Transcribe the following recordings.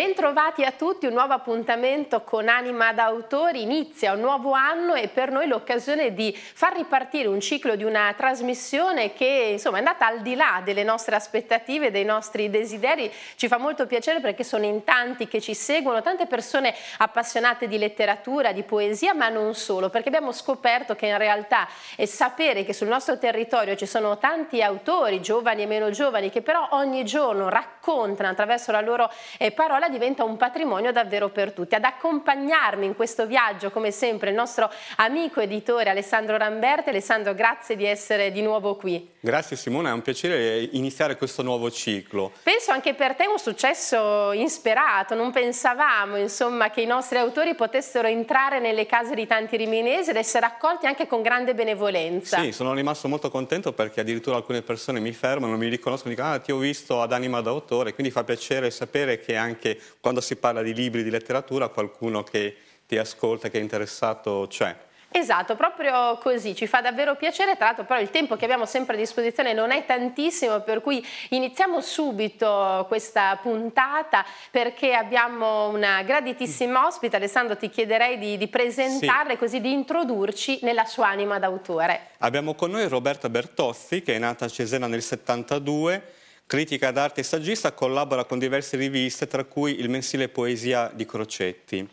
Bentrovati a tutti, un nuovo appuntamento con Anima d'autori, inizia un nuovo anno e per noi l'occasione di far ripartire un ciclo di una trasmissione che insomma, è andata al di là delle nostre aspettative, dei nostri desideri, ci fa molto piacere perché sono in tanti che ci seguono, tante persone appassionate di letteratura, di poesia ma non solo, perché abbiamo scoperto che in realtà è sapere che sul nostro territorio ci sono tanti autori, giovani e meno giovani, che però ogni giorno raccontano attraverso la loro eh, parola diventa un patrimonio davvero per tutti. Ad accompagnarmi in questo viaggio, come sempre, il nostro amico editore Alessandro Ramberti. Alessandro, grazie di essere di nuovo qui. Grazie Simone, è un piacere iniziare questo nuovo ciclo. Penso anche per te un successo insperato, non pensavamo insomma, che i nostri autori potessero entrare nelle case di tanti riminesi ed essere accolti anche con grande benevolenza. Sì, sono rimasto molto contento perché addirittura alcune persone mi fermano, mi riconoscono, e dicono ah ti ho visto ad anima d'autore, quindi fa piacere sapere che anche quando si parla di libri, di letteratura, qualcuno che ti ascolta, che è interessato c'è. Esatto, proprio così, ci fa davvero piacere, tra l'altro però il tempo che abbiamo sempre a disposizione non è tantissimo, per cui iniziamo subito questa puntata perché abbiamo una graditissima ospite, Alessandro ti chiederei di, di presentarla e sì. così di introdurci nella sua anima d'autore. Abbiamo con noi Roberta Bertozzi che è nata a Cesena nel 72, Critica d'arte e saggista, collabora con diverse riviste, tra cui il mensile Poesia di Crocetti.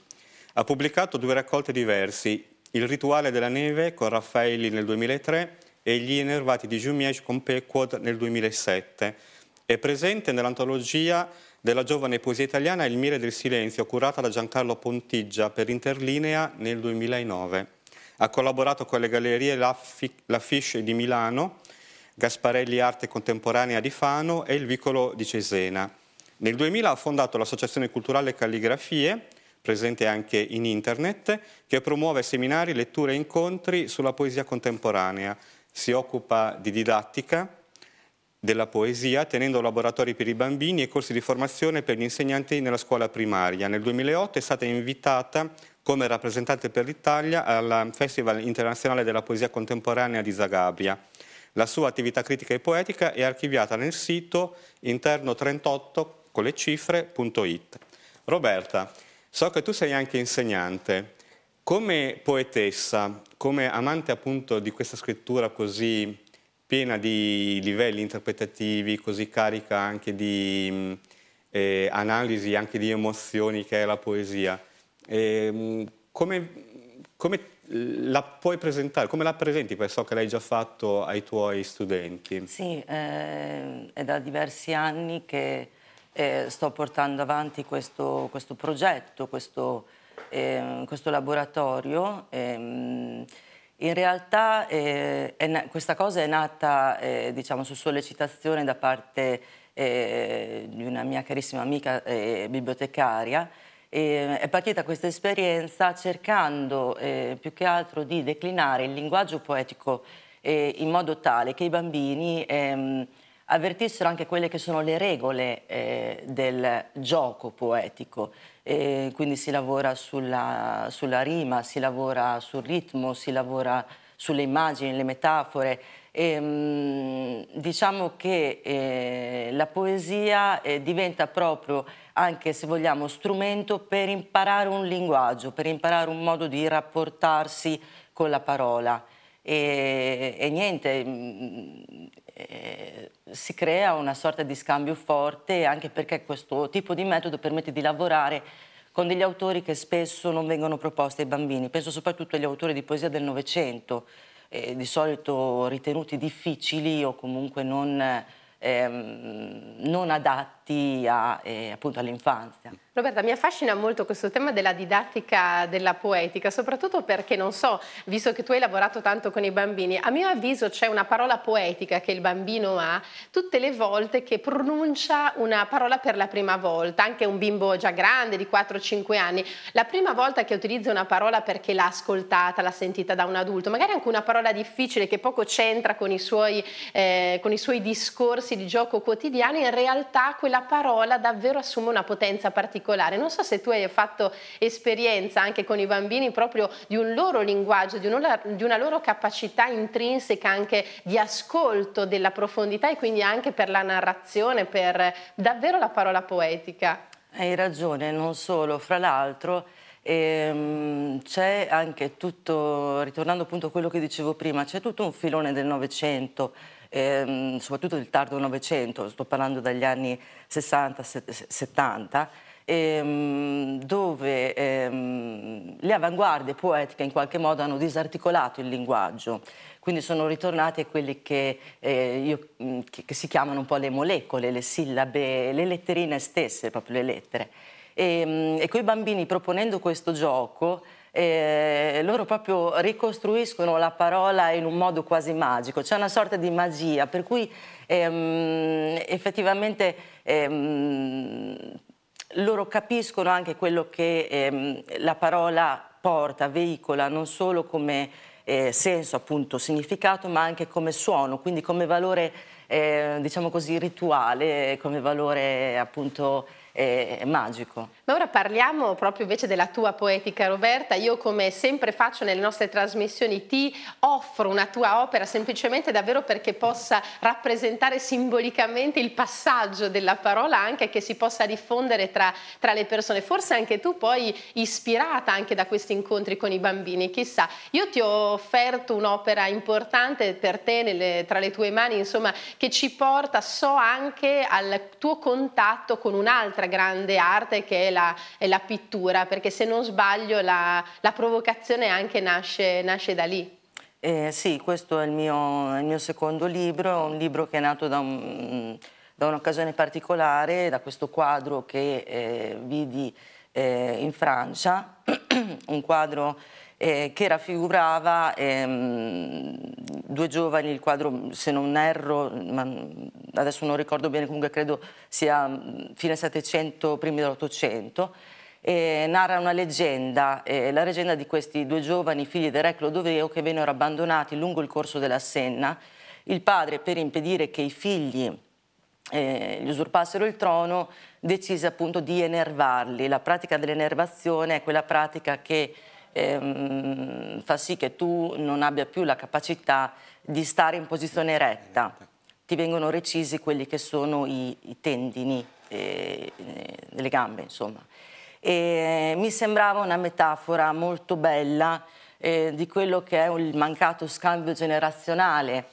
Ha pubblicato due raccolte diversi, Il rituale della neve con Raffaelli nel 2003 e Gli enervati di Jumièges con Pequod nel 2007. È presente nell'antologia della giovane poesia italiana Il mire del silenzio, curata da Giancarlo Pontiggia per Interlinea nel 2009. Ha collaborato con le gallerie La, L'Affiche di Milano Gasparelli Arte Contemporanea di Fano e il Vicolo di Cesena. Nel 2000 ha fondato l'Associazione Culturale Calligrafie, presente anche in internet, che promuove seminari, letture e incontri sulla poesia contemporanea. Si occupa di didattica della poesia, tenendo laboratori per i bambini e corsi di formazione per gli insegnanti nella scuola primaria. Nel 2008 è stata invitata come rappresentante per l'Italia al Festival internazionale della poesia contemporanea di Zagabria. La sua attività critica e poetica è archiviata nel sito interno38 con le cifre.it. Roberta, so che tu sei anche insegnante. Come poetessa, come amante appunto di questa scrittura così piena di livelli interpretativi, così carica anche di mm, eh, analisi, anche di emozioni che è la poesia, e, ehm, come, come la puoi presentare, come la presenti? Perché so che l'hai già fatto ai tuoi studenti. Sì, eh, è da diversi anni che eh, sto portando avanti questo, questo progetto, questo, eh, questo laboratorio. Ehm, in realtà eh, questa cosa è nata eh, diciamo, su sollecitazione da parte eh, di una mia carissima amica bibliotecaria eh, è partita questa esperienza cercando eh, più che altro di declinare il linguaggio poetico eh, in modo tale che i bambini ehm, avvertissero anche quelle che sono le regole eh, del gioco poetico. Eh, quindi si lavora sulla, sulla, rima, si lavora sul ritmo, si lavora sulle immagini, le metafore. E, ehm, diciamo che eh, la poesia eh, diventa proprio anche se vogliamo strumento per imparare un linguaggio, per imparare un modo di rapportarsi con la parola. E, e niente, mm, e, eh, si crea una sorta di scambio forte anche perché questo tipo di metodo permette di lavorare con degli autori che spesso non vengono proposti ai bambini. Penso soprattutto agli autori di poesia del Novecento, eh, di solito ritenuti difficili o comunque non, ehm, non adatti malattia e appunto all'infanzia. Roberta, mi affascina molto questo tema della didattica della poetica, soprattutto perché non so, visto che tu hai lavorato tanto con i bambini, a mio avviso c'è una parola poetica che il bambino ha tutte le volte che pronuncia una parola per la prima volta, anche un bimbo già grande di 4-5 anni, la prima volta che utilizza una parola perché l'ha ascoltata, l'ha sentita da un adulto, magari anche una parola difficile che poco c'entra con i suoi, eh, con i suoi discorsi di gioco quotidiani, in realtà quella la parola davvero assume una potenza particolare. Non so se tu hai fatto esperienza anche con i bambini proprio di un loro linguaggio, di una, di una loro capacità intrinseca anche di ascolto della profondità e quindi anche per la narrazione, per davvero la parola poetica. Hai ragione, non solo, fra l'altro ehm, c'è anche tutto, ritornando appunto a quello che dicevo prima, c'è tutto un filone del Novecento ehm, soprattutto del tardo Novecento, sto parlando dagli anni 60-70, ehm, dove ehm, le avanguardie poetiche in qualche modo hanno disarticolato il linguaggio, quindi sono ritornate a quelli che, eh, io, mm, che, che si chiamano un po' le molecole, le sillabe, le letterine stesse, proprio le lettere. Ehm, e, con i bambini proponendo questo gioco eh, loro proprio ricostruiscono la parola in un modo quasi magico, c'è una sorta di magia, per cui ehm, effettivamente ehm, loro capiscono anche quello che ehm, la parola porta, veicola, non solo come eh, senso, appunto, significato, ma anche come suono, quindi come valore, eh, diciamo così, rituale, come valore, appunto, eh, magico. Ma ora parliamo proprio invece della tua poetica Roberta, io come sempre faccio nelle nostre trasmissioni ti offro una tua opera semplicemente davvero perché possa rappresentare simbolicamente il passaggio della parola anche che si possa diffondere tra, tra le persone, forse anche tu poi ispirata anche da questi incontri con i bambini, chissà, io ti ho offerto un'opera importante per te nelle, tra le tue mani insomma che ci porta so anche al tuo contatto con un'altra grande arte che è la, è la pittura, perché se non sbaglio la, la provocazione anche nasce, nasce da lì. Eh, sì, questo è il mio, il mio, secondo libro, un libro che è nato da, un'occasione particolare, da questo quadro che eh, vidi eh, in Francia, un quadro eh, che raffigurava ehm, due giovani, il quadro se non erro, ma adesso non ricordo bene, comunque credo sia mm, fine Settecento, primi dell'Ottocento, eh, narra una leggenda, eh, la leggenda di questi due giovani figli del re Clodoveo che vennero abbandonati lungo il corso della Senna. Il padre, per impedire che i figli eh, gli usurpassero il trono, decise appunto di enervarli. La pratica dell'enervazione è quella pratica che ehm, fa sì che tu non abbia più la capacità di stare in posizione eretta. Ti vengono recisi quelli che sono i, i tendini eh, gambe, insomma. E mi sembrava una metafora molto bella eh, di quello che è il mancato scambio generazionale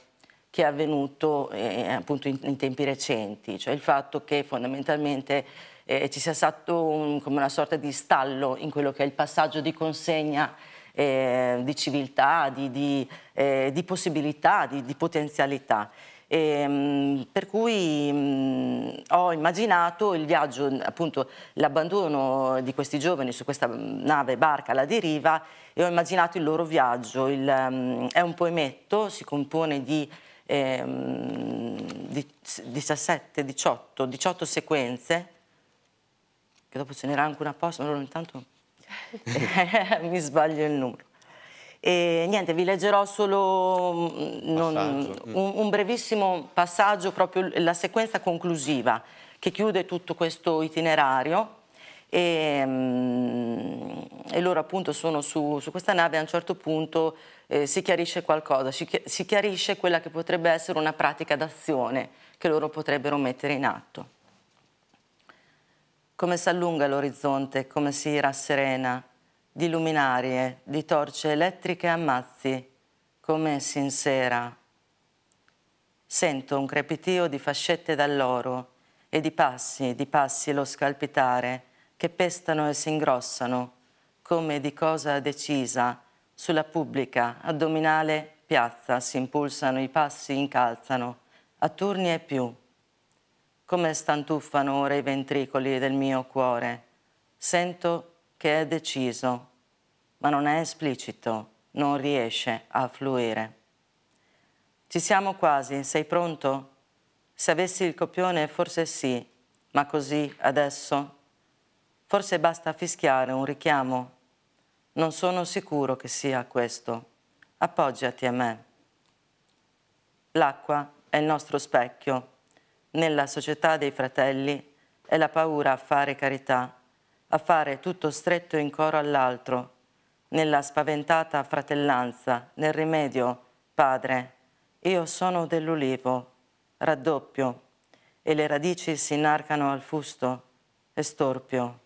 che è avvenuto eh, appunto in, in, tempi recenti, cioè il fatto che fondamentalmente eh, ci sia stato un, come una sorta di stallo in quello che è il passaggio di consegna eh, di civiltà, di, di, eh, di possibilità, di, di potenzialità. E, ehm, per cui mh, mm, ho immaginato il viaggio, appunto l'abbandono di questi giovani su questa nave barca alla deriva e ho immaginato il loro viaggio. Il, mh, mm, è un poemetto, si compone di, eh, di 17, 18, 18 sequenze che dopo ce n'era anche una apposta, allora intanto mi sbaglio il numero. E niente, vi leggerò solo mm, non, un, mm. un, brevissimo passaggio, proprio la sequenza conclusiva che chiude tutto questo itinerario. E, mm, e loro appunto sono su, su, questa nave a un certo punto eh, si chiarisce qualcosa, si, si chiarisce quella che potrebbe essere una pratica d'azione che loro potrebbero mettere in atto come si allunga l'orizzonte, come si rasserena, di luminarie, di torce elettriche a mazzi, come si insera. Sento un crepitio di fascette d'alloro e di passi, di passi lo scalpitare, che pestano e si ingrossano, come di cosa decisa, sulla pubblica, addominale, piazza, si impulsano i passi, incalzano, a turni e più come stantuffano ora i ventricoli del mio cuore. Sento che è deciso, ma non è esplicito, non riesce a fluire. Ci siamo quasi, sei pronto? Se avessi il copione forse sì, ma così adesso? Forse basta fischiare un richiamo. Non sono sicuro che sia questo. Appoggiati a me. L'acqua è il nostro specchio nella società dei fratelli è la paura a fare carità, a fare tutto stretto in coro all'altro, nella spaventata fratellanza, nel rimedio, Padre, io sono dell'ulivo, raddoppio, e le radici si inarcano al fusto, estorpio,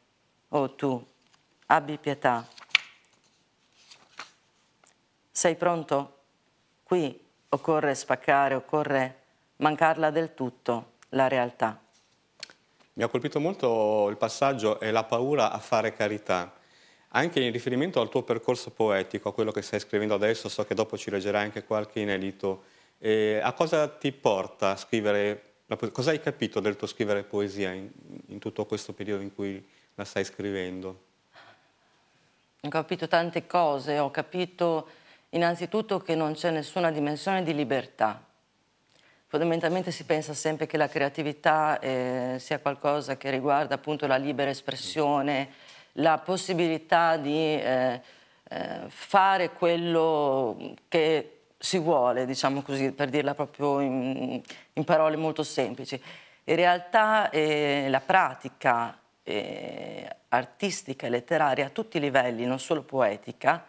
o oh, tu, abbi pietà. Sei pronto? Qui occorre spaccare, occorre mancarla del tutto la realtà. Mi ha colpito molto il passaggio e la paura a fare carità. Anche in riferimento al tuo percorso poetico, a quello che stai scrivendo adesso, so che dopo ci leggerai anche qualche inedito. Eh, a cosa ti porta a scrivere? Cosa hai capito del tuo scrivere poesia in, in tutto questo periodo in cui la stai scrivendo? Ho capito tante cose, ho capito innanzitutto che non c'è nessuna dimensione di libertà Fondamentalmente si pensa sempre che la creatività eh, sia qualcosa che riguarda appunto la libera espressione, la possibilità di eh, eh, fare quello che si vuole, diciamo così, per dirla proprio in, in parole molto semplici. In realtà eh, la pratica eh, artistica e letteraria a tutti i livelli, non solo poetica,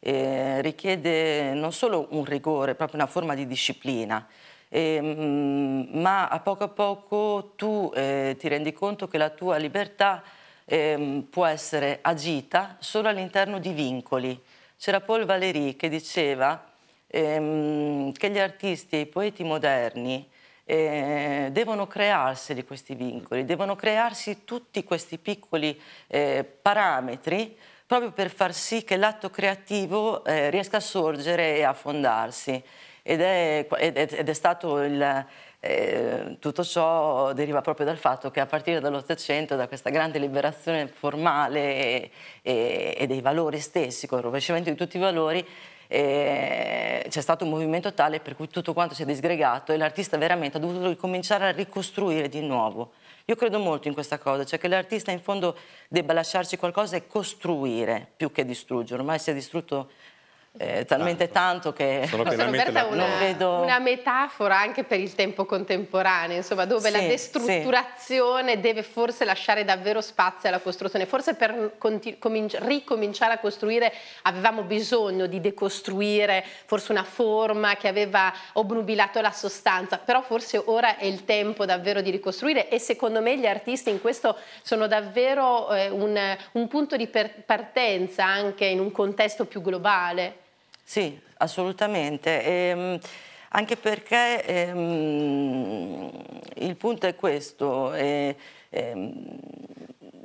eh, richiede non solo un rigore, proprio una forma di disciplina, Ehm, ma a poco a poco tu eh, ti rendi conto che la tua libertà eh, può essere agita solo all'interno di vincoli. C'era Paul Valéry che diceva ehm, che gli artisti e i poeti moderni eh, devono crearsi di questi vincoli, devono crearsi tutti questi piccoli eh, parametri proprio per far sì che l'atto creativo eh, riesca a sorgere e a fondarsi ed è, ed è, stato il, eh, tutto ciò deriva proprio dal fatto che a partire dall'Ottocento, da questa grande liberazione formale e, e dei valori stessi, con il rovesciamento di tutti i valori, eh, c'è stato un movimento tale per cui tutto quanto si è disgregato e l'artista veramente ha dovuto ricominciare a ricostruire di nuovo. Io credo molto in questa cosa, cioè che l'artista in fondo debba lasciarci qualcosa e costruire più che distruggere. Ormai si è distrutto eh, talmente tanto, tanto che, Solo che la... una, vedo... una, metafora anche per il tempo contemporaneo, insomma, dove sì, la destrutturazione sì. deve forse lasciare davvero spazio alla costruzione. Forse per ricominciare a costruire avevamo bisogno di decostruire forse una forma che aveva obnubilato la sostanza, però forse ora è il tempo davvero di ricostruire e secondo me gli artisti in questo sono davvero eh, un, un punto di partenza anche in un contesto più globale. Sì, assolutamente. E, ehm, anche perché ehm, il punto è questo. Eh, ehm,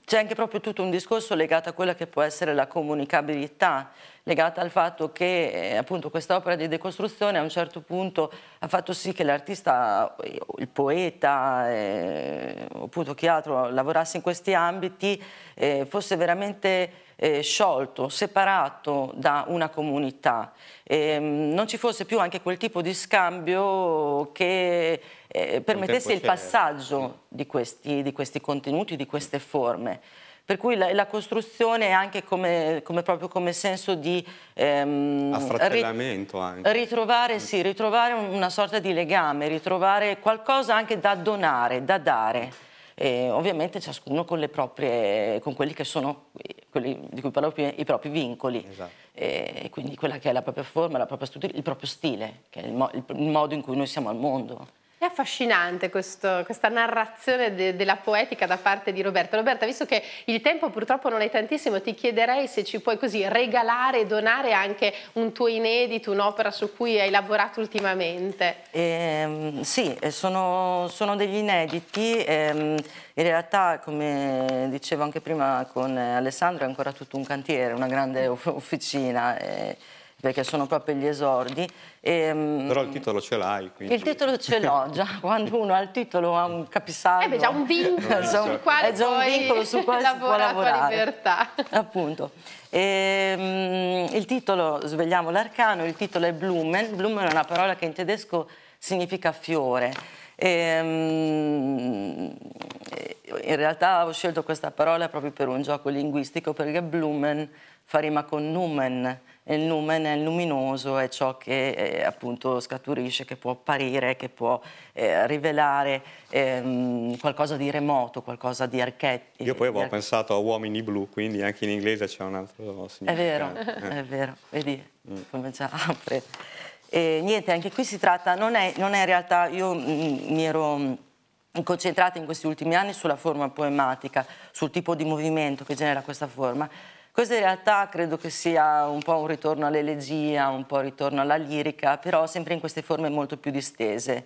c'è anche proprio tutto un discorso legato a quella che può essere la comunicabilità, legata al fatto che eh, appunto quest'opera di decostruzione a un certo punto ha fatto sì che l'artista, il poeta, eh, appunto chi altro lavorasse in questi ambiti, eh, fosse veramente eh, sciolto, separato da una comunità. E, ehm, non ci fosse più anche quel tipo di scambio che eh, permettesse il passaggio di questi, di questi, contenuti, di queste forme. Per cui la, la costruzione anche come, come, proprio come senso di... Ehm, Affratellamento anche. Ritrovare, mm. sì, ritrovare una sorta di legame, ritrovare qualcosa anche da donare, da dare. E ovviamente ciascuno con, proprie, con quelli che sono quelli di cui parlavo prima, i propri vincoli esatto. e quindi quella che è la propria forma, la propria il proprio stile, che è il, mo il modo in cui noi siamo al mondo. È affascinante questo, questa narrazione de, della poetica da parte di Roberta. Roberta, visto che il tempo purtroppo non è tantissimo, ti chiederei se ci puoi così regalare e donare anche un tuo inedito, un'opera su cui hai lavorato ultimamente. Eh, sì, sono, sono, degli inediti. Ehm, in realtà, come dicevo anche prima con Alessandro, è ancora tutto un cantiere, una grande officina. Eh perché sono proprio gli esordi. E, ehm, Però il titolo ce l'hai. Quindi... Il titolo ce l'ho già, quando uno ha il titolo ha un capisaldo. Eh beh, già un vincolo, eh, già un, è già un vincolo su quale si può lavorare. libertà. Appunto. E, ehm, il titolo, svegliamo l'arcano, il titolo è Blumen. Blumen è una parola che in tedesco significa fiore. Ehm, in realtà ho scelto questa parola proprio per un gioco linguistico perché Blumen fa rima con Numen e il Numen è il luminoso, è ciò che eh, appunto scaturisce, che può apparire, che può eh, rivelare ehm, qualcosa di remoto, qualcosa di archetipo. Io poi avevo pensato a uomini blu, quindi anche in inglese c'è un altro significato. È vero, è vero, vedi mm. come ci apre. E niente, anche qui si tratta, non è, non è in realtà, io mm, mm, mi ero mm, concentrata in questi ultimi anni sulla forma poematica, sul tipo di movimento che genera questa forma. Questa in realtà credo che sia un po' un ritorno all'elegia, un po' un ritorno alla lirica, però sempre in queste forme molto più distese.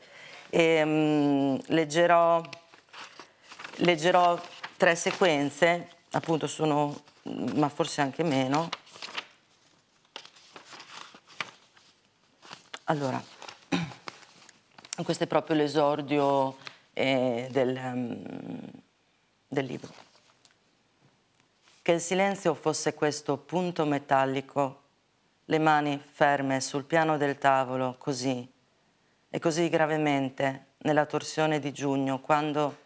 E, um, leggerò, leggerò tre sequenze, appunto sono, ma forse anche meno. Allora, questo è proprio l'esordio eh, del, um, del libro. Che il silenzio fosse questo punto metallico, le mani ferme sul piano del tavolo, così, e così gravemente, nella torsione di giugno, quando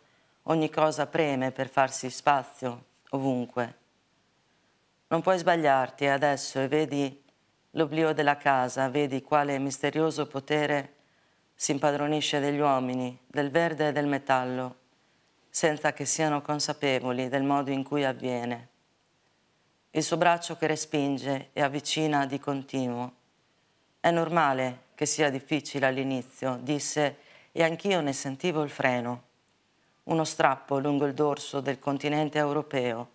ogni cosa preme per farsi spazio ovunque. Non puoi sbagliarti adesso e vedi l'oblio della casa, vedi quale misterioso potere si impadronisce degli uomini, del verde e del metallo, senza che siano consapevoli del modo in cui avviene. Il suo braccio che respinge e avvicina di continuo. È normale che sia difficile all'inizio, disse, e anch'io ne sentivo il freno. Uno strappo lungo il dorso del continente europeo.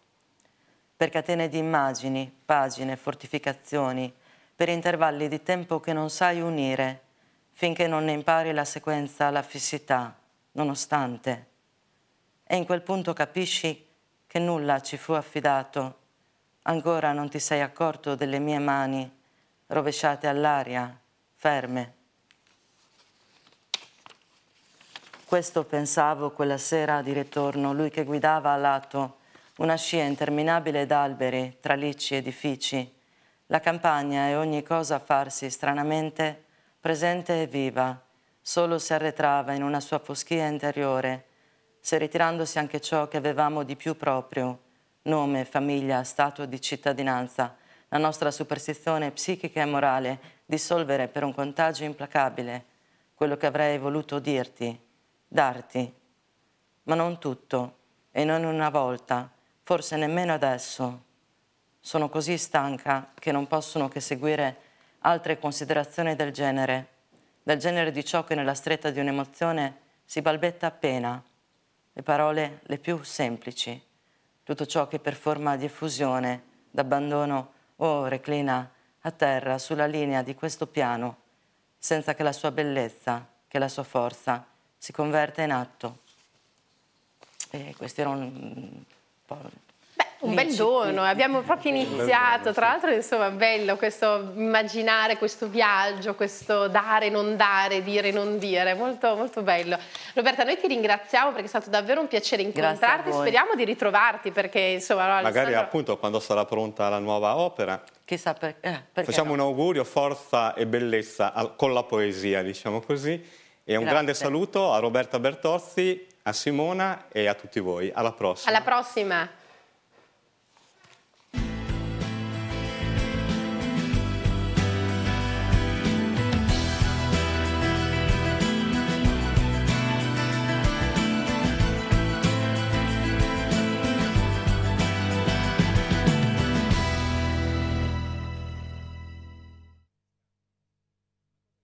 Per catene di immagini, pagine, fortificazioni, per intervalli di tempo che non sai unire, finché non ne impari la sequenza alla fissità, nonostante. E in quel punto capisci che nulla ci fu affidato. Ancora non ti sei accorto delle mie mani rovesciate all'aria, ferme. Questo pensavo quella sera di ritorno, lui che guidava a lato, una scia interminabile d'alberi, tralicci, edifici, la campagna è ogni cosa a farsi stranamente presente e viva, solo se arretrava in una sua foschia interiore, se ritirandosi anche ciò che avevamo di più proprio, nome, famiglia, stato di cittadinanza, la nostra superstizione psichica e morale, dissolvere per un contagio implacabile quello che avrei voluto dirti, darti, ma non tutto, e non una volta, forse nemmeno adesso sono così stanca che non possono che seguire altre considerazioni del genere, del genere di ciò che nella stretta di un'emozione si balbetta appena, le parole le più semplici, tutto ciò che per forma di effusione, d'abbandono o reclina a terra sulla linea di questo piano, senza che la sua bellezza, che la sua forza si converta in atto. E questi erano un mm, po' Un bel dono, abbiamo proprio iniziato, esatto, tra l'altro insomma bello questo immaginare questo viaggio, questo dare, non dare, dire, non dire, molto, molto bello. Roberta, noi ti ringraziamo perché è stato davvero un piacere incontrarti, speriamo di ritrovarti perché insomma... No, Alessandro... Magari appunto quando sarà pronta la nuova opera. Chissà per... eh, perché. Facciamo no? un augurio, forza e bellezza con la poesia, diciamo così. E un Grazie. grande saluto a Roberta Bertozzi, a Simona e a tutti voi. Alla prossima. Alla prossima.